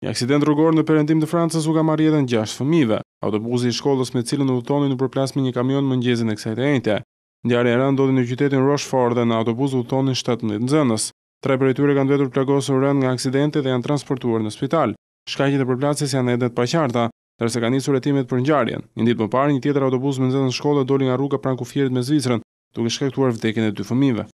Një aksident rrugor në Perëndim të Francës u ka marrë jetën 6 fëmijëve. Autobusi i shkollës me cilën udhtoni në përplasje një kamion mëngjesin e kësaj të njëjtë. Ndjarja e ndodhi në qytetin Rochefort dhe në autobus udhtonin 17 nxënës. Tre prej tyre kanë vetur plagosur rënd nga aksidenti dhe janë transportuar në spital. Shkaqjet e përplasjes janë ende të paqarta, ndërsa kanë nisur hetimet për ngjarjen. Një ditë më parë, një tjetër autobus me nxënës shkolle doli nga rruga pranë kufirit me Zvicrën, duke shkaktuar vdekjen e dy fëmijëve.